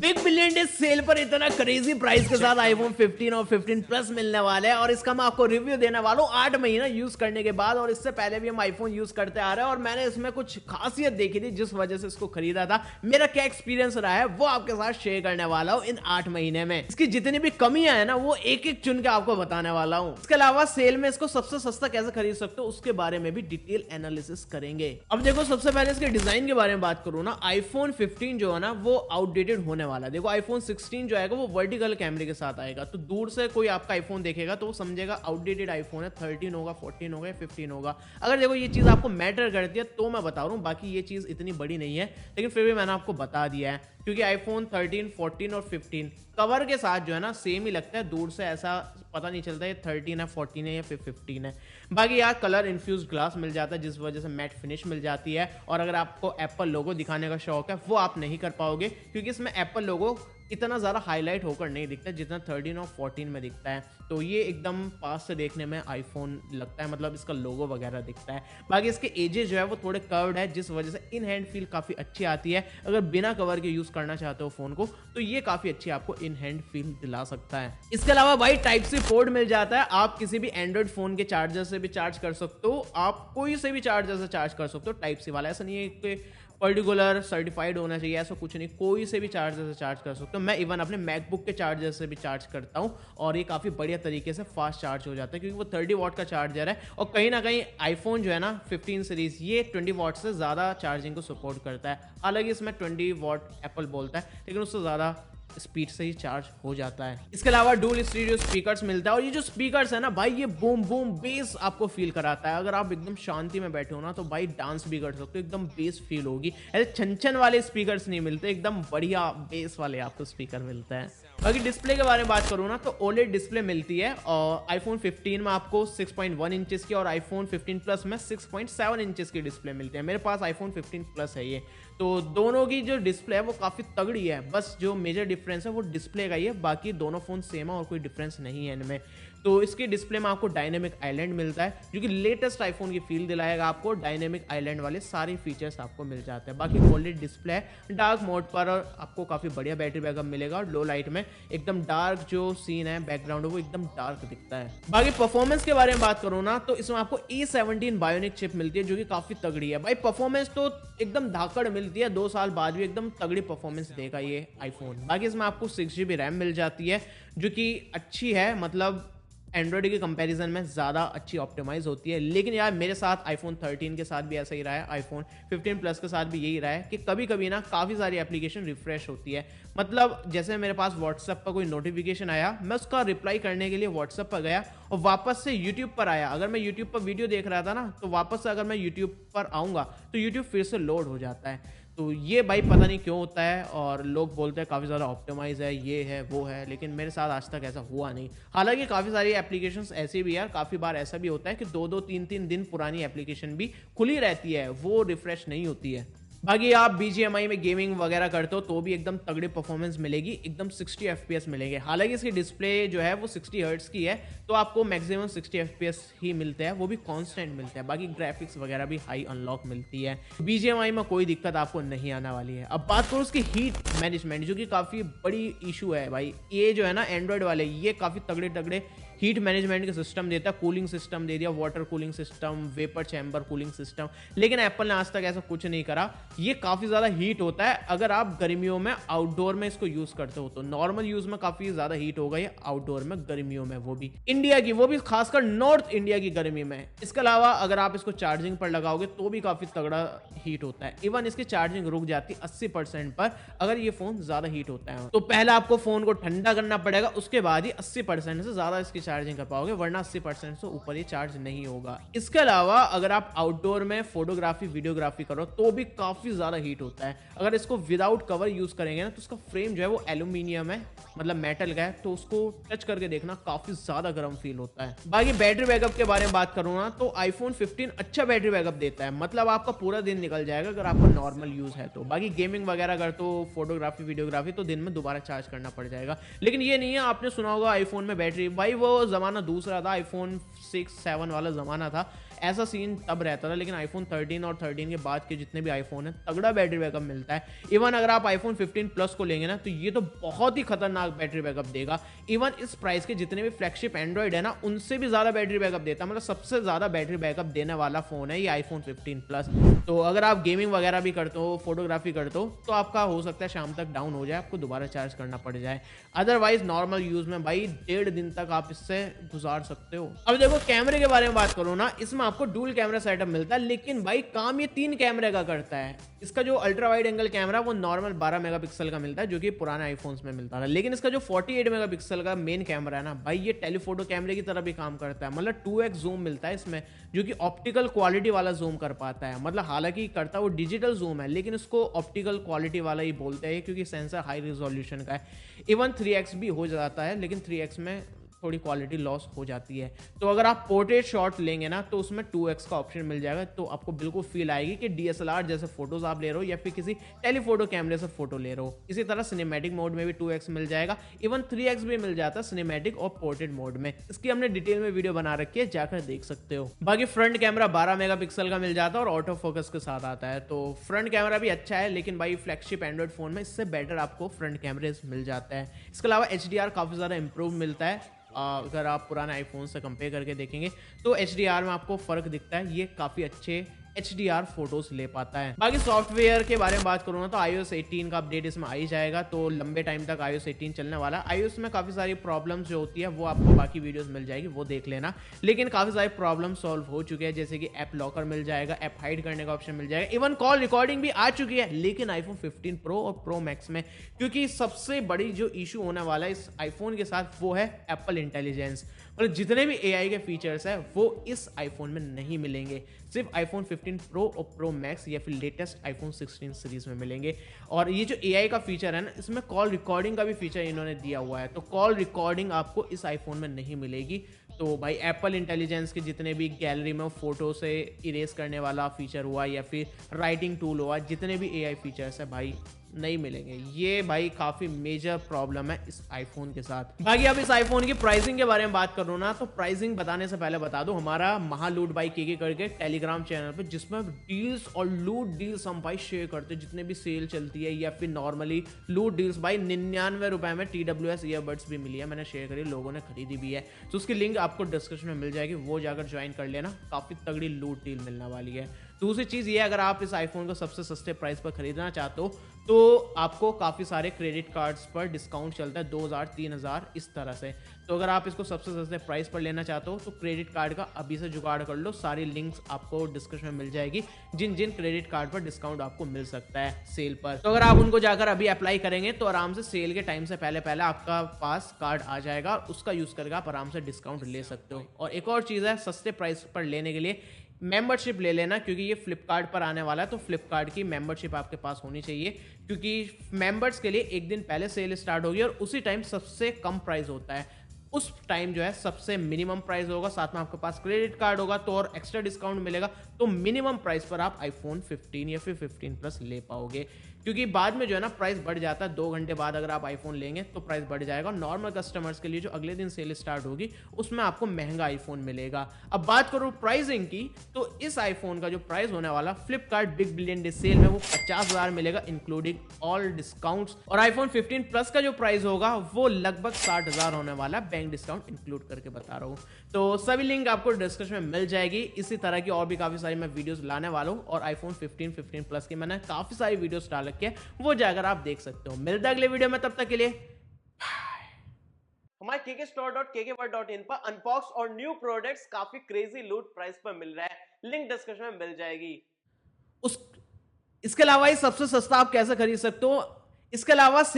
big billion day cell पर इतना crazy price के साथ आईफोन 15 और 15 प्लस मिलने वाला है और इसका मैं आपको रिव्यू देने वाला हूँ आठ महीना यूज करने के बाद और इससे पहले भी हम आईफोन यूज करते आ रहे हैं और मैंने इसमें कुछ खासियत देखी थी जिस वजह से इसको खरीदा था मेरा क्या एक्सपीरियंस रहा है वो आपके साथ शेयर करने वाला हूँ इन आठ महीने में इसकी जितनी भी कमियां है ना वो एक एक चुन के आपको बताने वाला हूँ इसके अलावा सेल में इसको सबसे सस्ता कैसे खरीद सकते हो उसके बारे में भी डिटेल एनालिसिस करेंगे अब देखो सबसे पहले इसके डिजाइन के बारे में बात करूँ ना आईफोन फिफ्टीन जो है ना वो आउटडेटेड होने वाला है देखो आईफोन 16 जो आएगा वो वर्टिकल कैमरे के साथ आएगा तो दूर से कोई आपका आईफोन देखेगा तो वो समझेगा आउटडेटेड आईफोन है थर्टीन होगा फोर्टीन होगा या फिफ्टीन होगा अगर देखो ये चीज़ आपको मैटर करती है तो मैं बता रहा हूँ बाकी ये चीज़ इतनी बड़ी नहीं है लेकिन फिर भी मैंने आपको बता दिया है क्योंकि आईफोन 13, 14 और 15 कवर के साथ जो है ना सेम ही लगता है दूर से ऐसा पता नहीं चलता है थर्टीन है फोर्टीन है या फिर फिफ्टीन है बाकी यार कलर इन्फ्यूज ग्लास मिल जाता है जिस वजह से मैट फिनिश मिल जाती है और अगर आपको एप्पल लोगो दिखाने का शौक है वो आप नहीं कर पाओगे क्योंकि इसमें एप्पल लोगो इतना ज़्यादा हाईलाइट होकर नहीं दिखता जितना थर्टीन और फोर्टीन में दिखता है तो ये एकदम पास से देखने में आईफोन लगता है मतलब इसका लोगो वगैरह दिखता है बाकी इसके एजेस जो है वो थोड़े कर्व्ड है जिस वजह से इन हैंड फील काफ़ी अच्छी आती है अगर बिना कवर के यूज़ करना चाहते हो फ़ोन को तो ये काफ़ी अच्छी आपको इन हैंड फील दिला सकता है इसके अलावा वाई टाइप सी फोर्ड मिल जाता है आप किसी भी एंड्रॉइड फ़ोन के चार्जर से भी चार्ज कर सकते हो आप कोई से भी चार्जर से चार्ज कर सकते हो टाइप सी वाला ऐसा नहीं है कि पर्टिकुलर सर्टिफाइड होना चाहिए ऐसा कुछ नहीं कोई से भी चार्जर से चार्ज कर सकते हो तो मैं इवन अपने मैकबुक के चार्जर से भी चार्ज करता हूँ और ये काफ़ी बढ़िया तरीके से फास्ट चार्ज हो जाता है क्योंकि वो थर्टी वॉट का चार्जर है और कहीं ना कहीं आईफोन जो है ना फिफ्टीन सीरीज ये ट्वेंटी वॉट से ज़्यादा चार्जिंग को सपोर्ट करता है हालांकि इसमें ट्वेंटी वॉट एप्पल बोलता है लेकिन उससे ज़्यादा स्पीड से ही चार्ज हो जाता है इसके अलावा डूल स्टीडियो स्पीकर्स मिलता है और ये जो स्पीकर्स है ना भाई ये बूम बूम बेस आपको फील कराता है अगर आप एकदम शांति में बैठे हो ना तो भाई डांस भी कर सकते हो एकदम बेस फील होगी ऐसे छन छन वाले स्पीकर्स नहीं मिलते एकदम बढ़िया बेस वाले आपको स्पीकर मिलते हैं बाकी डिस्प्ले के बारे में बात करूँ ना तो ओलेट डिस्प्ले मिलती है और आईफोन 15 में आपको 6.1 पॉइंट की और आईफोन 15 प्लस में 6.7 पॉइंट की डिस्प्ले मिलती है मेरे पास आईफोन 15 प्लस है ये तो दोनों की जो डिस्प्ले है वो काफ़ी तगड़ी है बस जो मेजर डिफरेंस है वो डिस्प्ले का ही है बाकी दोनों फ़ोन सेम है और कोई डिफरेंस नहीं है इनमें तो इसके डिस्प्ले में आपको डायनेमिक आइलैंड मिलता है जो कि लेटेस्ट आईफोन की फील दिलाएगा आपको डायनेमिक आइलैंड वाले सारे फीचर्स आपको मिल जाते हैं बाकी ओलेड डिस्प्ले है डार्क मोड पर और आपको काफ़ी बढ़िया बैटरी बैकअप मिलेगा और लो लाइट में एकदम डार्क जो सीन है बैकग्राउंड वो एकदम डार्क दिखता है बाकी परफॉर्मेंस के बारे में बात करो ना तो इसमें आपको ए सेवनटीन बायोनिक चिप मिलती है जो कि काफ़ी तगड़ी है भाई परफॉर्मेंस तो एकदम धाकड़ मिल है दो साल बाद भी एकदम तगड़ी परफॉर्मेंस देगा ये आईफोन बाकी इसमें आपको सिक्स जी रैम मिल जाती है जो कि अच्छी है मतलब एंड्रॉयड के कंपैरिजन में ज़्यादा अच्छी ऑप्टिमाइज होती है लेकिन यार मेरे साथ आईफोन 13 के साथ भी ऐसा ही रहा है आईफोन 15 प्लस के साथ भी यही रहा है कि कभी कभी ना काफ़ी सारी एप्लीकेशन रिफ्रेश होती है मतलब जैसे मेरे पास व्हाट्सअप पर कोई नोटिफिकेशन आया मैं उसका रिप्लाई करने के लिए व्हाट्सअप पर गया और वापस से यूट्यूब पर आया अगर मैं यूट्यूब पर वीडियो देख रहा था ना तो वापस से अगर मैं यूट्यूब पर आऊँगा तो यूट्यूब फिर से लोड हो जाता है तो ये भाई पता नहीं क्यों होता है और लोग बोलते हैं काफ़ी ज़्यादा ऑप्टिमाइज है ये है वो है लेकिन मेरे साथ आज तक ऐसा हुआ नहीं हालांकि काफ़ी सारी एप्लीकेशन ऐसी भी है काफ़ी बार ऐसा भी होता है कि दो दो तीन तीन दिन पुरानी एप्लीकेशन भी खुली रहती है वो रिफ्रेश नहीं होती है बाकी आप बीजीएमआई में गेमिंग वगैरह करते हो तो भी एकदम तगड़ी परफॉर्मेंस मिलेगी एकदम 60 एफ मिलेंगे हालांकि इसकी डिस्प्ले जो है वो 60 हर्ट्स की है तो आपको मैक्सिमम 60 एफ ही मिलते हैं वो भी कॉन्स्टेंट मिलते हैं बाकी ग्राफिक्स वगैरह भी हाई अनलॉक मिलती है बीजीएमआई में कोई दिक्कत आपको नहीं आने वाली है अब बात करो उसकी हीट मैनेजमेंट जो कि काफ़ी बड़ी इशू है भाई ये जो है ना एंड्रॉयड वाले ये काफ़ी तगड़े तगड़े हीट मैनेजमेंट का सिस्टम देता कूलिंग सिस्टम दे दिया water cooling system vapour chamber cooling system लेकिन एप्पल ने आज तक ऐसा कुछ नहीं करा ये काफ़ी ज़्यादा हीट होता है अगर आप गर्मियों में आउटडोर में इसको यूज़ करते हो तो नॉर्मल यूज़ में काफ़ी ज़्यादा हीट होगा ये आउटडोर में गर्मियों में वो भी इंडिया की वो भी खासकर नॉर्थ इंडिया की गर्मी में इसके अलावा अगर आप इसको चार्जिंग पर लगाओगे तो भी काफ़ी तगड़ा हीट होता है इवन इसकी चार्जिंग रुक जाती है अस्सी पर अगर ये फ़ोन ज़्यादा हीट होता है तो पहले आपको फ़ोन को ठंडा करना पड़ेगा उसके बाद ही अस्सी से ज़्यादा इसकी चार्जिंग कर पाओगे वरना अस्सी परसेंट से ऊपर ही चार्ज नहीं होगा इसके अलावा अगर आप आउटडोर में फोटोग्राफी वीडियोग्राफी करो तो भी काफी ज्यादा हीट होता है अगर इसको विदाउट कवर यूज करेंगे ना तो उसका फ्रेम जो है वो एल्यूमिनियम है मतलब मेटल का है तो उसको टच करके देखना काफी ज्यादा गर्म फील होता है बाकी बैटरी बैकअप के बारे में बात करूँ ना तो आईफोन फिफ्टीन अच्छा बैटरी बैकअप देता है मतलब आपका पूरा दिन निकल जाएगा अगर आपका नॉर्मल यूज है तो बाकी गेमिंग वगैरह अगर तो फोटोग्राफी वीडियोग्राफी तो दिन में दोबारा चार्ज करना पड़ जाएगा लेकिन ये नहीं है आपने सुना होगा आईफोन में बैटरी भाई वो ज़माना दूसरा था आईफोन सिक्स सेवन वाला ज़माना था ऐसा सीन तब रहता था लेकिन आईफोन 13 और 13 के बाद के जितने भी आईफोन हैं तगड़ा बैटरी बैकअप मिलता है इवन अगर आप आईफोन 15 प्लस को लेंगे ना तो ये तो बहुत ही खतरनाक बैटरी बैकअप देगा इवन इस प्राइस के जितने भी फ्लैगशिप एंड्रॉयड है ना उनसे भी ज़्यादा बैटरी बैकअप देता है मतलब सबसे ज़्यादा बैटरी बैकअप देने वाला फ़ोन है ये आईफोन फिफ्टीन प्लस तो अगर आप गेमिंग वगैरह भी करते हो फोटोग्राफी करते हो तो आपका हो सकता है शाम तक डाउन हो जाए आपको दोबारा चार्ज करना पड़ जाए अदरवाइज नॉर्मल यूज़ में भाई डेढ़ दिन तक आप इससे गुजार सकते हो अब देखो कैमरे के बारे में बात करो ना इसमें आपको डूल कैमरा सेटअप मिलता है लेकिन भाई काम ये तीन कैमरे का करता है इसका जो अल्ट्रा वाइड एंगल कैमरा वो नॉर्मल 12 मेगापिक्सल का मिलता है जो कि पुराने आईफोन्स में मिलता था लेकिन इसका जो 48 मेगापिक्सल का मेन कैमरा है ना भाई ये टेलीफोटो कैमरे की तरह भी काम करता है मतलब टू एक्स जूम मिलता है इसमें जो कि ऑप्टिकल क्वालिटी वाला जूम कर पाता है मतलब हालांकि करता वो डिजिटल जूम है लेकिन इसको ऑप्टिकल क्वालिटी वाला ही बोलते हैं क्योंकि सेंसर हाई रिजोल्यूशन का है इवन थ्री भी हो जाता है लेकिन थ्री में थोड़ी क्वालिटी लॉस हो जाती है तो अगर आप पोर्ट्रेट शॉट लेंगे ना तो उसमें टू एक्स का ऑप्शन मिल जाएगा तो आपको बिल्कुल फील आएगी कि डी जैसे फोटोज आप ले रहे हो या फिर किसी टेलीफोटो कैमरे से फोटो ले रहे हो इसी तरह सिनेमेटिक मोड में भी टू मिल जाएगा इवन थ्री भी मिल जाता है सिनेमेटिक और पोर्ट्रेट मोड में इसकी हमने डिटेल में वीडियो बना रखी है जाकर देख सकते हो बाकी फ्रंट कैमरा बारह मेगा का मिल जाता है और ऑटो फोकस के साथ आता है तो फ्रंट कैमरा भी अच्छा है लेकिन भाई फ्लैगशिप एंड्रॉइड फोन में इससे बेटर आपको फ्रंट कैमरे मिल जाता है इसके अलावा एच काफ़ी ज़्यादा इंप्रूव मिलता है अगर आप पुराने आईफोन से कंपेयर करके देखेंगे तो एच में आपको फ़र्क दिखता है ये काफ़ी अच्छे एच फोटोज ले पाता है बाकी सॉफ्टवेयर के बारे में बात ना तो iOS एटीन का अपडेट इसमें आई जाएगा तो लंबे टाइम तक iOS एटीन चलने वाला एस में काफी सारी प्रॉब्लम जो होती है वो आपको बाकी वीडियोज मिल जाएगी वो देख लेना लेकिन काफी सारी प्रॉब्लम सॉल्व हो चुके हैं जैसे कि एप लॉकर मिल जाएगा ऐप हाइड करने का ऑप्शन मिल जाएगा इवन कॉल रिकॉर्डिंग भी आ चुकी है लेकिन आईफोन फिफ्टीन प्रो और प्रो मैक्स में क्योंकि सबसे बड़ी जो इशू होने वाला है इस आईफोन के साथ वो है एप्पल इंटेलिजेंस और जितने भी ए के फीचर्स हैं वो इस आईफोन में नहीं मिलेंगे सिर्फ आईफोन 15 प्रो और प्रो मैक्स या फिर लेटेस्ट आईफोन 16 सीरीज में मिलेंगे और ये जो ए का फीचर है ना इसमें कॉल रिकॉर्डिंग का भी फीचर इन्होंने दिया हुआ है तो कॉल रिकॉर्डिंग आपको इस आईफोन में नहीं मिलेगी तो भाई एप्पल इंटेलिजेंस के जितने भी गैलरी में फोटो से इरेज करने वाला फीचर हुआ या फिर राइटिंग टूल हुआ जितने भी ए फीचर्स है भाई नहीं मिलेंगे ये भाई काफ़ी मेजर प्रॉब्लम है इस आईफोन के साथ बाकी अब इस आईफोन की प्राइसिंग के बारे में बात करो ना तो प्राइसिंग बताने से पहले बता दो हमारा महालूट बाई के करके टेलीग्राम चैनल पर जिसमें डील्स और लूट डील्स हम भाई शेयर करते हैं जितने भी सेल चलती है या फिर नॉर्मली लूट डील्स भाई निन्यानवे रुपए में टी डब्ल्यू एस ईयरबड्स भी मिली है मैंने शेयर करी लोगों ने खरीदी भी है तो उसकी लिंक आपको डिस्क्रिप्शन में मिल जाएगी वो जाकर ज्वाइन कर लेना काफ़ी तगड़ी लूट डील मिलने वाली है दूसरी चीज़ ये अगर आप इस आईफोन को सबसे सस्ते प्राइस पर खरीदना चाहते हो तो आपको काफ़ी सारे क्रेडिट कार्ड्स पर डिस्काउंट चलता है दो हज़ार तीन हजार इस तरह से तो अगर आप इसको सबसे सस्ते प्राइस पर लेना चाहते हो तो क्रेडिट कार्ड का अभी से जुगाड़ कर लो सारी लिंक्स आपको डिस्क्रिप्शन में मिल जाएगी जिन जिन क्रेडिट कार्ड पर डिस्काउंट आपको मिल सकता है सेल पर तो अगर आप उनको जाकर अभी अप्लाई करेंगे तो आराम से सेल के टाइम से पहले पहले आपका पास कार्ड आ जाएगा उसका यूज़ करके आप आराम से डिस्काउंट ले सकते हो और एक और चीज़ है सस्ते प्राइस पर लेने के लिए मेंबरशिप ले लेना क्योंकि ये फ्लिपकार्ट पर आने वाला है तो फ्लिपकार्ट की मेंबरशिप आपके पास होनी चाहिए क्योंकि मेंबर्स के लिए एक दिन पहले सेल स्टार्ट होगी और उसी टाइम सबसे कम प्राइस होता है उस टाइम जो है सबसे मिनिमम प्राइस होगा साथ में आपके पास क्रेडिट कार्ड होगा तो और एक्स्ट्रा डिस्काउंट मिलेगा तो मिनिमम प्राइस पर आप आईफोन 15 या फिर 15 प्लस ले पाओगे क्योंकि बाद में जो है ना प्राइस बढ़ जाता है दो घंटे बाद अगर आप आईफोन लेंगे तो प्राइस बढ़ जाएगा नॉर्मल कस्टमर्स के लिए जो अगले दिन सेल स्टार्ट होगी उसमें आपको महंगा आईफोन मिलेगा अब बात करो प्राइसिंग की तो इस आईफोन का जो प्राइस होने वाला Flipkart big billion day sale में वो पचास हजार मिलेगा इंक्लूडिंग ऑल डिस्काउंट और आईफोन फिफ्टीन प्लस का जो प्राइस होगा वो लगभग साठ हजार होने वाला बैंक डिस्काउंट इंक्लूड करके बता रहा हूँ तो सभी लिंक आपको डिस्क्रिप्शन में मिल जाएगी इसी तरह की और भी काफी सारी मैं वीडियोज लाने वाला हूँ और आईफोन फिफ्टीन फिफ्टीन प्लस की मैंने काफी सारी वीडियोस डाले रखी है वो जाकर आप देख सकते हो मिलता है अगले वीडियो में तब तक के लिए हमारे केके स्टोर डॉट के के वर्ड डॉट इन पर अनबॉक्स और न्यू प्रोडक्ट्स काफी क्रेजी लूट प्राइस पर मिल रहा है लिंक डिस्क्रिप्शन में मिल जाएगी उस इसके अलावा ये सबसे सस्ता आप कैसे खरीद सकते हो इसके अलावा